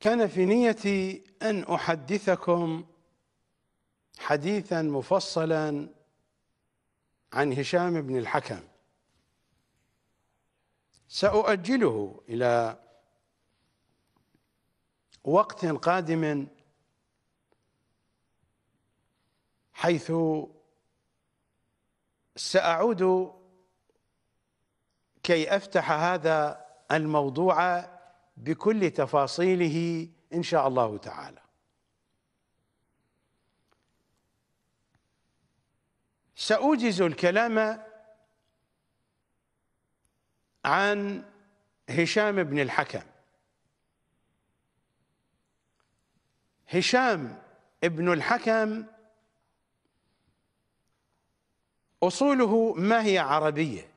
كان في نيتي ان احدثكم حديثا مفصلا عن هشام بن الحكم ساؤجله الى وقت قادم حيث ساعود كي افتح هذا الموضوع بكل تفاصيله ان شاء الله تعالى ساوجز الكلام عن هشام بن الحكم هشام بن الحكم اصوله ما هي عربيه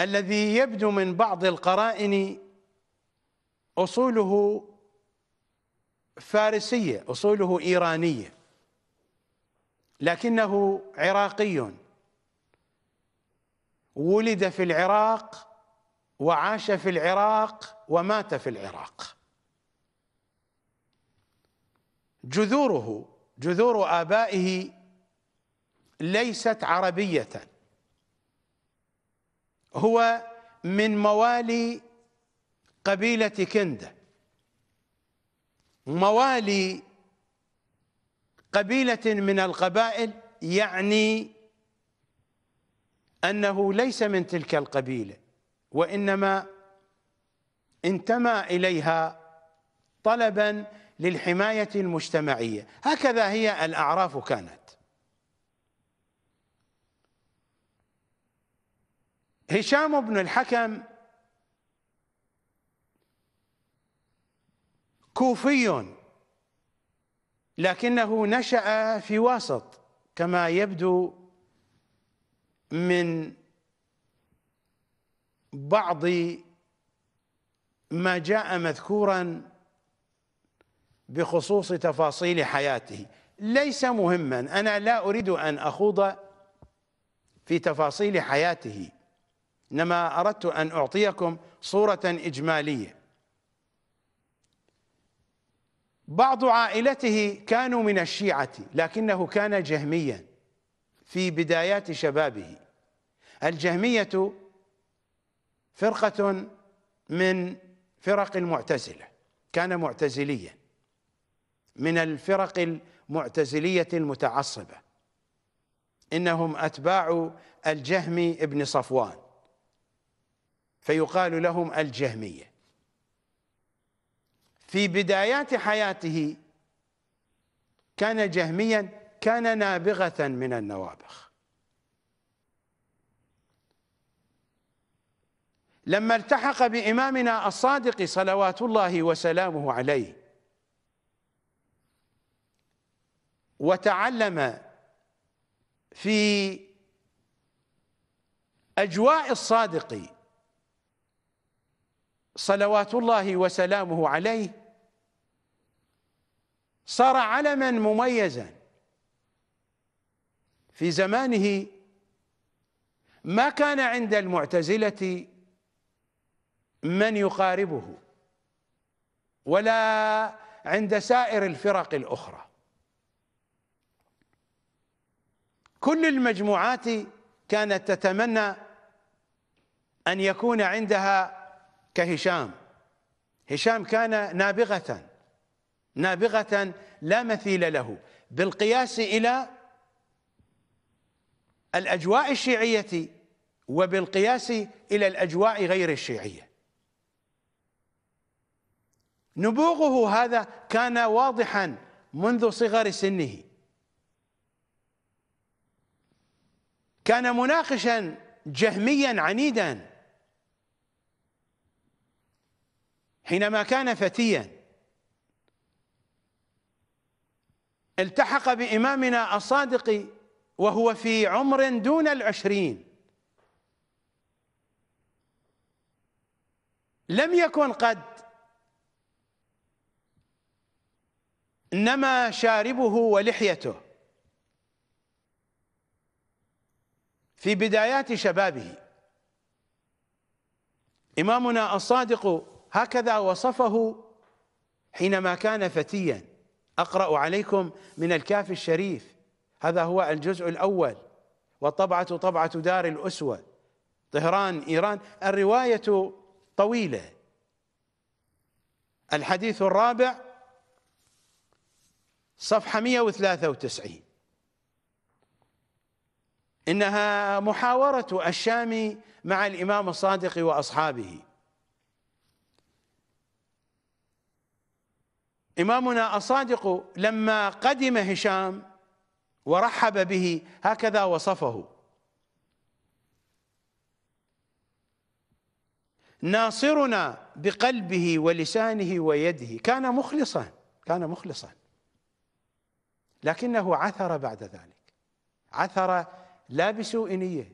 الذي يبدو من بعض القرائن أصوله فارسية أصوله إيرانية لكنه عراقي ولد في العراق وعاش في العراق ومات في العراق جذوره جذور آبائه ليست عربية هو من موالي قبيلة كندة موالي قبيلة من القبائل يعني أنه ليس من تلك القبيلة وإنما انتمى إليها طلبا للحماية المجتمعية هكذا هي الأعراف كانت هشام بن الحكم كوفي لكنه نشأ في واسط كما يبدو من بعض ما جاء مذكورا بخصوص تفاصيل حياته ليس مهما انا لا اريد ان اخوض في تفاصيل حياته إنما أردت أن أعطيكم صورة إجمالية بعض عائلته كانوا من الشيعة لكنه كان جهميا في بدايات شبابه الجهمية فرقة من فرق المعتزلة كان معتزليا من الفرق المعتزلية المتعصبة إنهم أتباع الجهم ابن صفوان فيقال لهم الجهمية في بدايات حياته كان جهميا كان نابغة من النوابغ لما التحق بإمامنا الصادق صلوات الله وسلامه عليه وتعلم في أجواء الصادق صلوات الله وسلامه عليه صار علما مميزا في زمانه ما كان عند المعتزلة من يقاربه ولا عند سائر الفرق الأخرى كل المجموعات كانت تتمنى أن يكون عندها كهشام هشام كان نابغة نابغة لا مثيل له بالقياس إلى الأجواء الشيعية وبالقياس إلى الأجواء غير الشيعية نبوغه هذا كان واضحا منذ صغر سنه كان مناقشا جهميا عنيدا حينما كان فتيا التحق بإمامنا الصادق وهو في عمر دون العشرين لم يكن قد نما شاربه ولحيته في بدايات شبابه إمامنا الصادق هكذا وصفه حينما كان فتيا أقرأ عليكم من الكاف الشريف هذا هو الجزء الأول والطبعة طبعة دار الأسوة طهران إيران الرواية طويلة الحديث الرابع صفحة 193 إنها محاورة الشامي مع الإمام الصادق وأصحابه إمامنا الصادق لما قدم هشام ورحب به هكذا وصفه ناصرنا بقلبه ولسانه ويده كان مخلصا كان مخلصا لكنه عثر بعد ذلك عثر لا بسوء نيه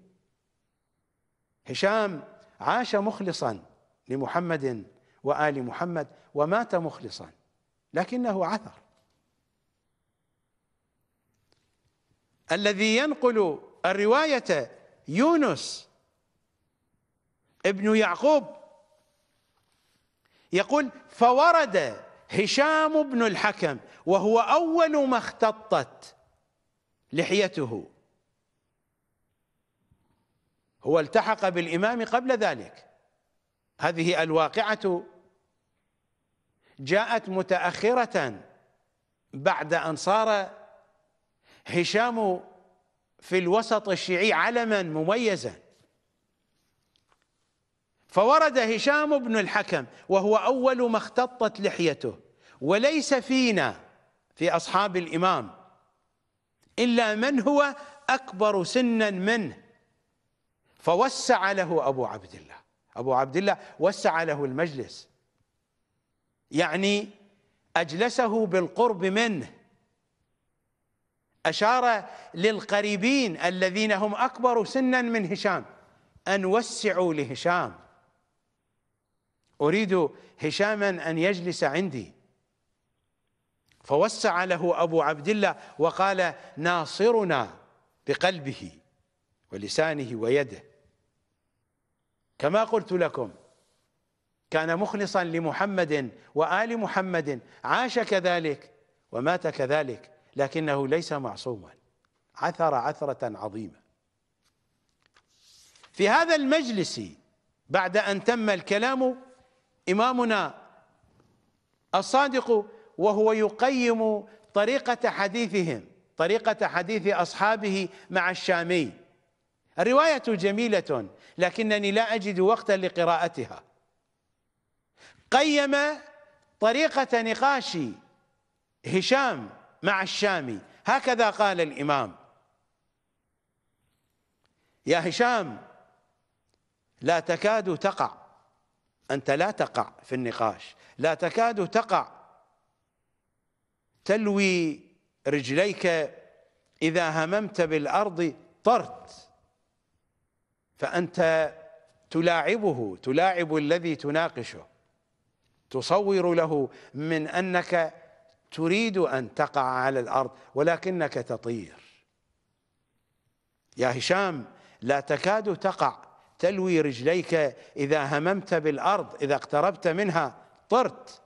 هشام عاش مخلصا لمحمد وال محمد ومات مخلصا لكنه عثر الذي ينقل الرواية يونس ابن يعقوب يقول فورد هشام بن الحكم وهو أول ما اختطت لحيته هو التحق بالإمام قبل ذلك هذه الواقعة جاءت متأخرة بعد أن صار هشام في الوسط الشيعي علما مميزا فورد هشام بن الحكم وهو أول ما اختطت لحيته وليس فينا في أصحاب الإمام إلا من هو أكبر سنا منه فوسع له أبو عبد الله أبو عبد الله وسع له المجلس يعني أجلسه بالقرب منه أشار للقريبين الذين هم أكبر سنا من هشام أن وسعوا لهشام أريد هشاما أن يجلس عندي فوسع له أبو عبد الله وقال ناصرنا بقلبه ولسانه ويده كما قلت لكم كان مخلصا لمحمد وآل محمد عاش كذلك ومات كذلك لكنه ليس معصوما عثر عثرة عظيمة في هذا المجلس بعد أن تم الكلام إمامنا الصادق وهو يقيم طريقة حديثهم طريقة حديث أصحابه مع الشامي الرواية جميلة لكنني لا أجد وقتا لقراءتها قيم طريقة نقاش هشام مع الشامي هكذا قال الإمام يا هشام لا تكاد تقع أنت لا تقع في النقاش لا تكاد تقع تلوي رجليك إذا هممت بالأرض طرت فأنت تلاعبه تلاعب الذي تناقشه تصور له من أنك تريد أن تقع على الأرض ولكنك تطير يا هشام لا تكاد تقع تلوي رجليك إذا هممت بالأرض إذا اقتربت منها طرت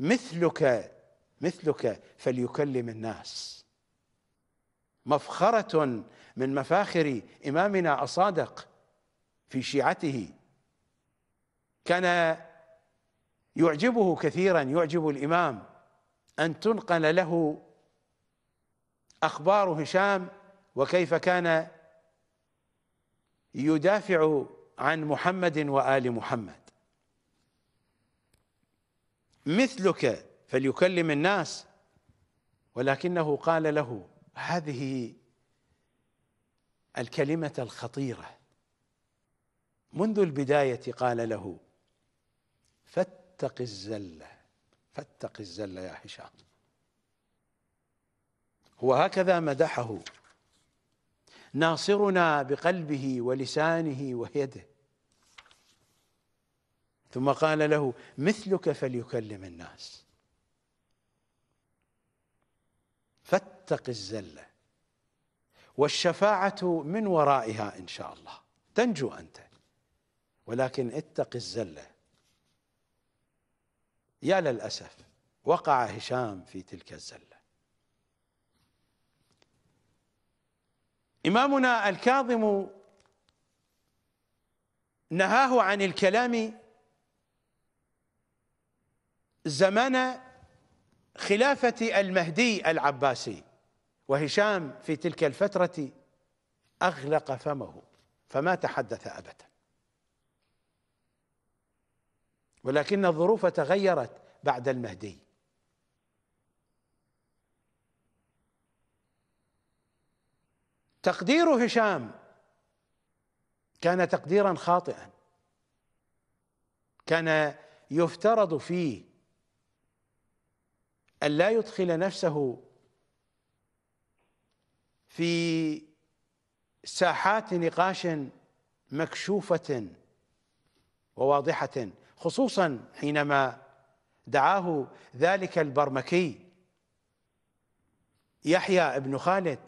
مثلك مثلك فليكلم الناس مفخرة من مفاخر إمامنا الصادق في شيعته كان يعجبه كثيرا يعجب الامام ان تنقل له اخبار هشام وكيف كان يدافع عن محمد وال محمد مثلك فليكلم الناس ولكنه قال له هذه الكلمه الخطيره منذ البدايه قال له فت فاتق الزلة فاتق الزلة يا هشام هو هكذا مدحه ناصرنا بقلبه ولسانه ويده ثم قال له مثلك فليكلم الناس فاتق الزله والشفاعه من ورائها ان شاء الله تنجو انت ولكن اتق الزله يا للأسف وقع هشام في تلك الزلة إمامنا الكاظم نهاه عن الكلام زمان خلافة المهدي العباسي وهشام في تلك الفترة أغلق فمه فما تحدث أبدا ولكن الظروف تغيرت بعد المهدي تقدير هشام كان تقديرا خاطئا كان يفترض فيه ان لا يدخل نفسه في ساحات نقاش مكشوفه وواضحه خصوصا حينما دعاه ذلك البرمكي يحيى بن خالد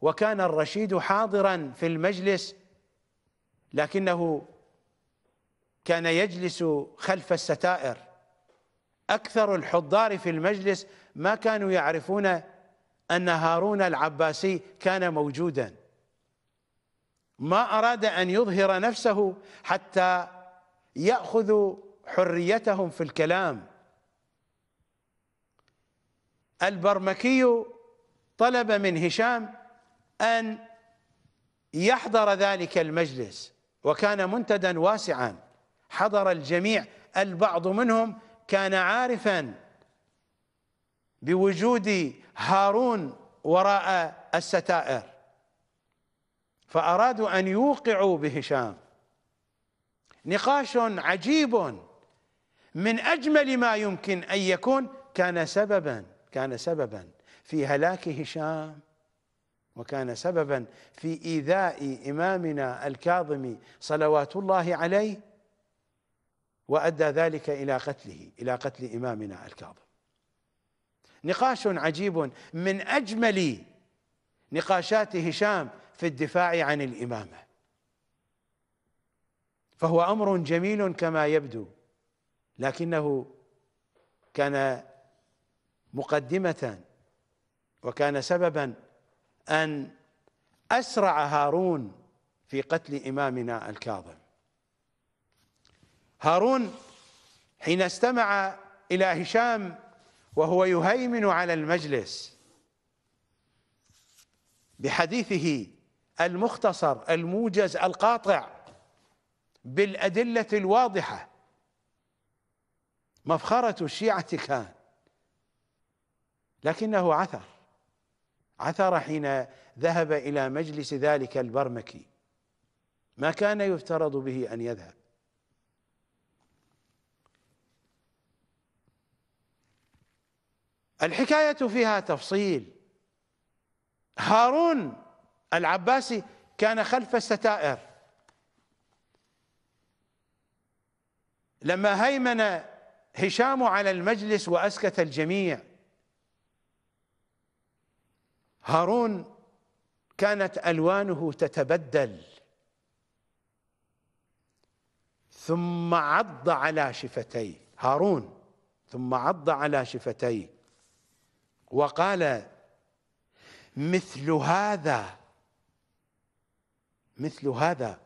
وكان الرشيد حاضرا في المجلس لكنه كان يجلس خلف الستائر اكثر الحضار في المجلس ما كانوا يعرفون ان هارون العباسي كان موجودا ما اراد ان يظهر نفسه حتى يأخذ حريتهم في الكلام البرمكي طلب من هشام أن يحضر ذلك المجلس وكان منتدا واسعا حضر الجميع البعض منهم كان عارفا بوجود هارون وراء الستائر فأرادوا أن يوقعوا بهشام نقاش عجيب من أجمل ما يمكن أن يكون كان سببا كان سببا في هلاك هشام وكان سببا في إيذاء إمامنا الكاظم صلوات الله عليه وأدى ذلك إلى قتله إلى قتل إمامنا الكاظم نقاش عجيب من أجمل نقاشات هشام في الدفاع عن الإمامة فهو امر جميل كما يبدو لكنه كان مقدمه وكان سببا ان اسرع هارون في قتل امامنا الكاظم هارون حين استمع الى هشام وهو يهيمن على المجلس بحديثه المختصر الموجز القاطع بالأدلة الواضحة مفخرة الشيعة كان لكنه عثر عثر حين ذهب إلى مجلس ذلك البرمكي ما كان يفترض به أن يذهب الحكاية فيها تفصيل هارون العباسي كان خلف الستائر لما هيمن هشام على المجلس واسكت الجميع هارون كانت الوانه تتبدل ثم عض على شفتيه هارون ثم عض على شفتيه وقال مثل هذا مثل هذا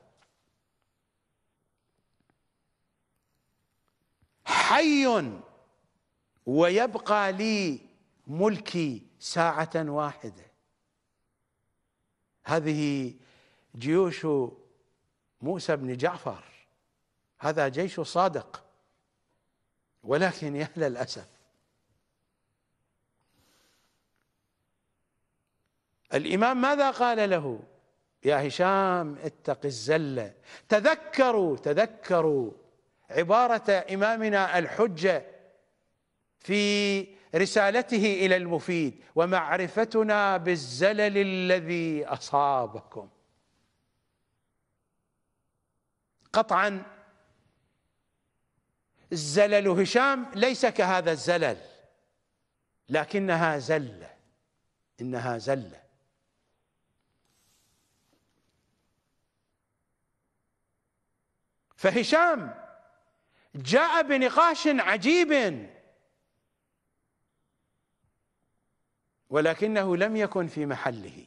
حي ويبقى لي ملكي ساعة واحدة هذه جيوش موسى بن جعفر هذا جيش صادق ولكن يا للأسف الإمام ماذا قال له يا هشام اتق الزلة تذكروا تذكروا عبارة إمامنا الحجة في رسالته إلى المفيد ومعرفتنا بالزلل الذي أصابكم قطعا زلل هشام ليس كهذا الزلل لكنها زله انها زله فهشام جاء بنقاش عجيب ولكنه لم يكن في محله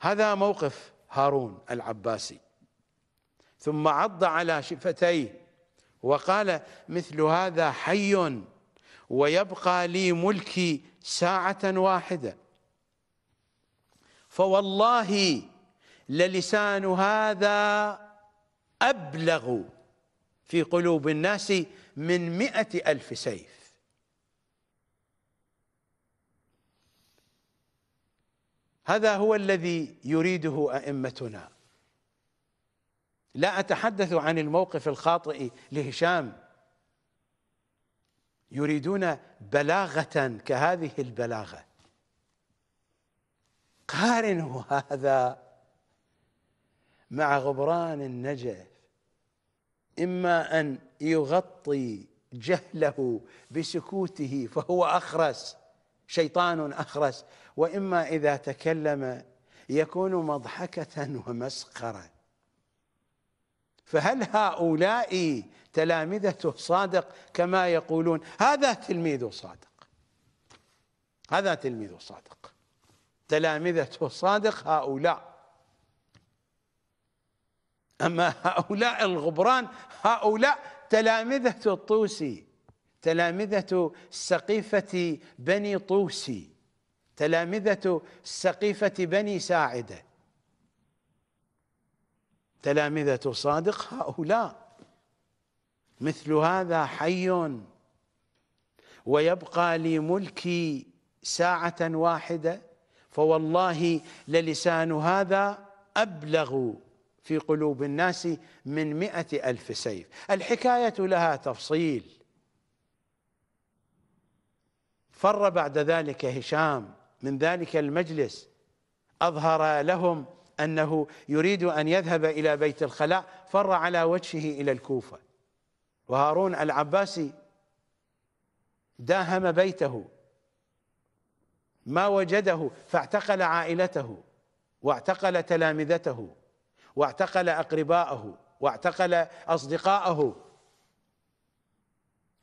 هذا موقف هارون العباسي ثم عض على شفتيه وقال مثل هذا حي ويبقى لي ملكي ساعة واحدة فوالله للسان هذا أبلغ في قلوب الناس من مئة ألف سيف هذا هو الذي يريده أئمتنا لا أتحدث عن الموقف الخاطئ لهشام يريدون بلاغة كهذه البلاغة قارنوا هذا مع غبران النجف إما أن يغطي جهله بسكوته فهو أخرس شيطان أخرس وإما إذا تكلم يكون مضحكة ومسخرة فهل هؤلاء تلامذته صادق كما يقولون هذا تلميذ صادق هذا تلميذ صادق تلامذته صادق هؤلاء أما هؤلاء الغبران هؤلاء تلامذة الطوسي تلامذة سقيفة بني طوسي تلامذة سقيفة بني ساعدة تلامذة صادق هؤلاء مثل هذا حي ويبقى لي ملكي ساعة واحدة فوالله للسان هذا أبلغ في قلوب الناس من مئة ألف سيف الحكاية لها تفصيل فر بعد ذلك هشام من ذلك المجلس أظهر لهم أنه يريد أن يذهب إلى بيت الخلاء فر على وجهه إلى الكوفة وهارون العباسي داهم بيته ما وجده فاعتقل عائلته واعتقل تلامذته واعتقل اقرباءه واعتقل اصدقاءه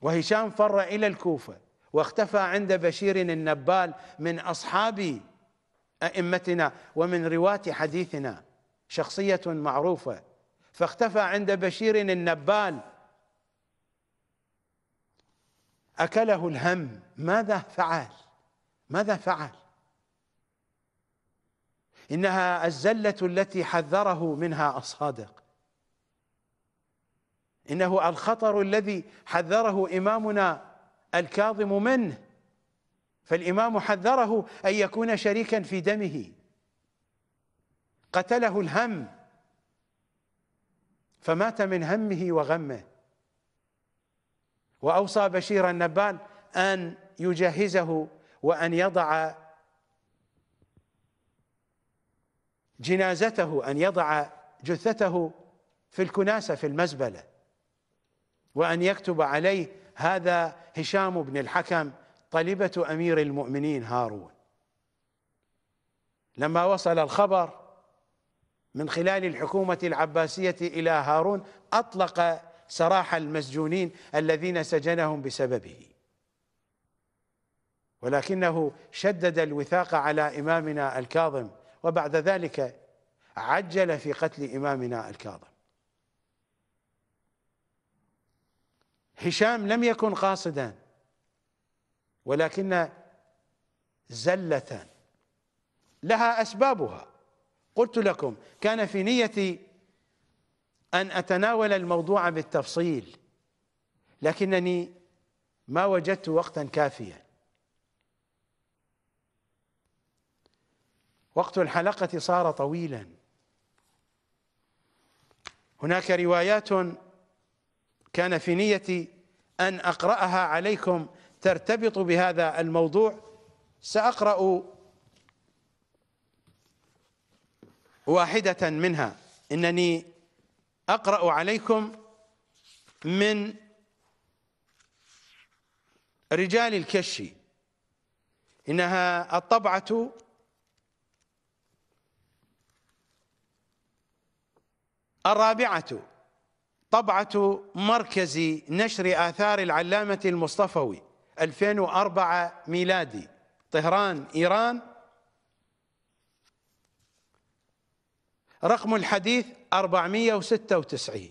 وهشام فر الى الكوفه واختفى عند بشير النبال من اصحاب ائمتنا ومن رواه حديثنا شخصيه معروفه فاختفى عند بشير النبال اكله الهم ماذا فعل ماذا فعل إنها الزلة التي حذره منها الصادق إنه الخطر الذي حذره إمامنا الكاظم منه فالإمام حذره أن يكون شريكا في دمه قتله الهم فمات من همه وغمه وأوصى بشير النبال أن يجهزه وأن يضع جنازته أن يضع جثته في الكناسة في المزبلة وأن يكتب عليه هذا هشام بن الحكم طلبة أمير المؤمنين هارون لما وصل الخبر من خلال الحكومة العباسية إلى هارون أطلق سراح المسجونين الذين سجنهم بسببه ولكنه شدد الوثاق على إمامنا الكاظم وبعد ذلك عجل في قتل إمامنا الكاظم هشام لم يكن قاصدا ولكن زلة لها أسبابها قلت لكم كان في نيتي أن أتناول الموضوع بالتفصيل لكنني ما وجدت وقتا كافيا وقت الحلقة صار طويلا هناك روايات كان في نيتي أن أقرأها عليكم ترتبط بهذا الموضوع سأقرأ واحدة منها إنني أقرأ عليكم من رجال الكشي إنها الطبعة الرابعة طبعة مركز نشر آثار العلامة المصطفوي 2004 ميلادي طهران إيران رقم الحديث 496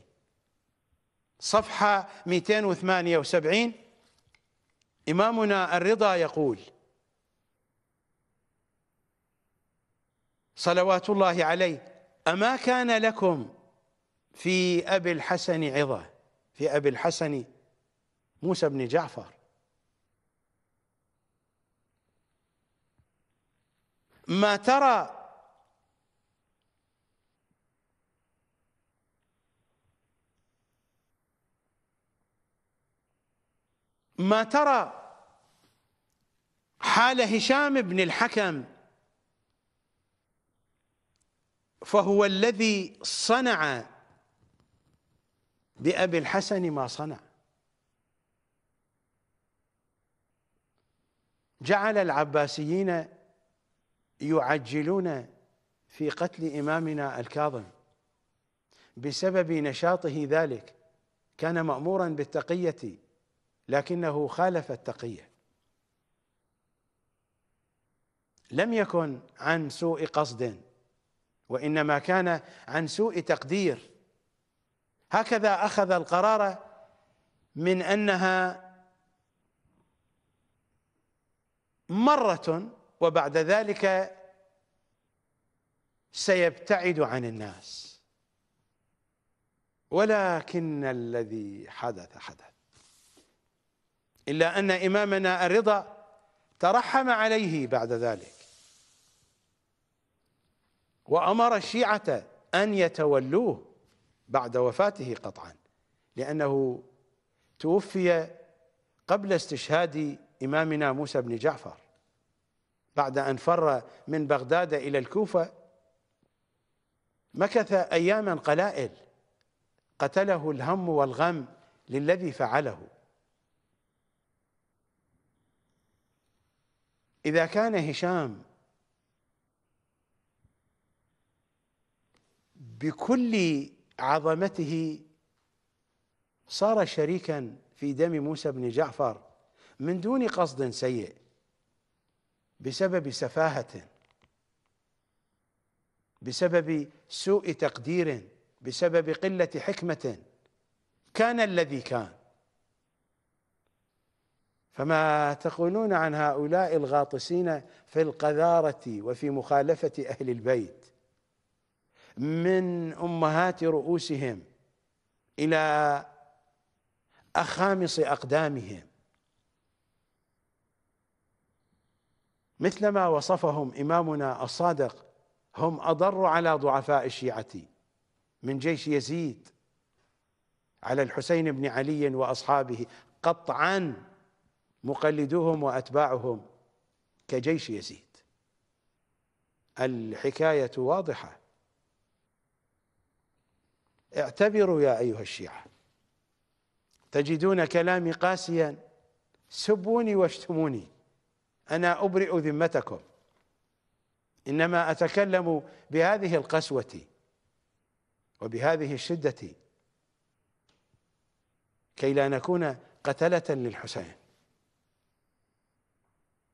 صفحة 278 إمامنا الرضا يقول صلوات الله عليه أما كان لكم في أبي الحسن عظة في أبي الحسن موسى بن جعفر ما ترى ما ترى حال هشام بن الحكم فهو الذي صنع بأبي الحسن ما صنع جعل العباسيين يعجلون في قتل إمامنا الكاظم بسبب نشاطه ذلك كان مأمورا بالتقية لكنه خالف التقية لم يكن عن سوء قصد وإنما كان عن سوء تقدير هكذا أخذ القرار من أنها مرة وبعد ذلك سيبتعد عن الناس ولكن الذي حدث حدث إلا أن إمامنا الرضا ترحم عليه بعد ذلك وأمر الشيعة أن يتولوه بعد وفاته قطعا لأنه توفي قبل استشهاد إمامنا موسى بن جعفر بعد أن فر من بغداد إلى الكوفة مكث أياما قلائل قتله الهم والغم للذي فعله إذا كان هشام بكل عظمته صار شريكا في دم موسى بن جعفر من دون قصد سيء بسبب سفاهة بسبب سوء تقدير بسبب قلة حكمة كان الذي كان فما تقولون عن هؤلاء الغاطسين في القذارة وفي مخالفة أهل البيت من امهات رؤوسهم الى اخامص اقدامهم مثلما وصفهم امامنا الصادق هم اضر على ضعفاء الشيعه من جيش يزيد على الحسين بن علي واصحابه قطعا مقلدوهم واتباعهم كجيش يزيد الحكايه واضحه اعتبروا يا أيها الشيعة تجدون كلامي قاسيا سبوني واشتموني أنا أبرئ ذمتكم إنما أتكلم بهذه القسوة وبهذه الشدة كي لا نكون قتلة للحسين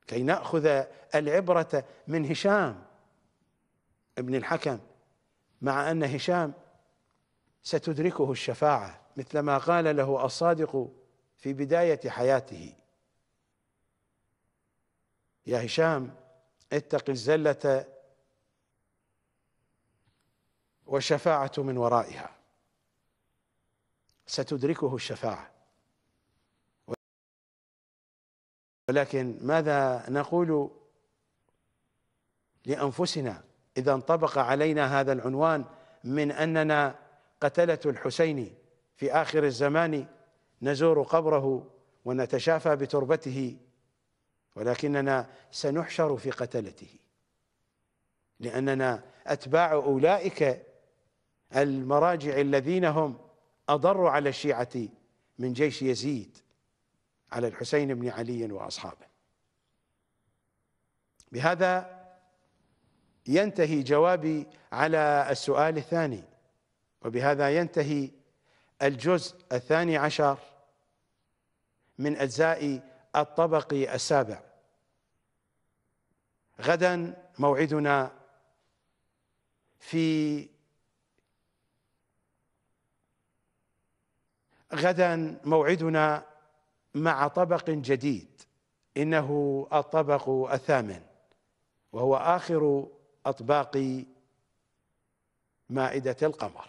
كي نأخذ العبرة من هشام ابن الحكم مع أن هشام ستدركه الشفاعة مثلما قال له الصادق في بداية حياته يا هشام اتق الزلة والشفاعة من ورائها ستدركه الشفاعة ولكن ماذا نقول لأنفسنا إذا انطبق علينا هذا العنوان من أننا قتلة الحسين في آخر الزمان نزور قبره ونتشافى بتربته ولكننا سنحشر في قتلته لأننا أتباع أولئك المراجع الذين هم أضروا على الشيعة من جيش يزيد على الحسين بن علي وأصحابه بهذا ينتهي جوابي على السؤال الثاني وبهذا ينتهي الجزء الثاني عشر من أجزاء الطبق السابع غدا موعدنا في غدا موعدنا مع طبق جديد إنه الطبق الثامن وهو آخر أطباق مائدة القمر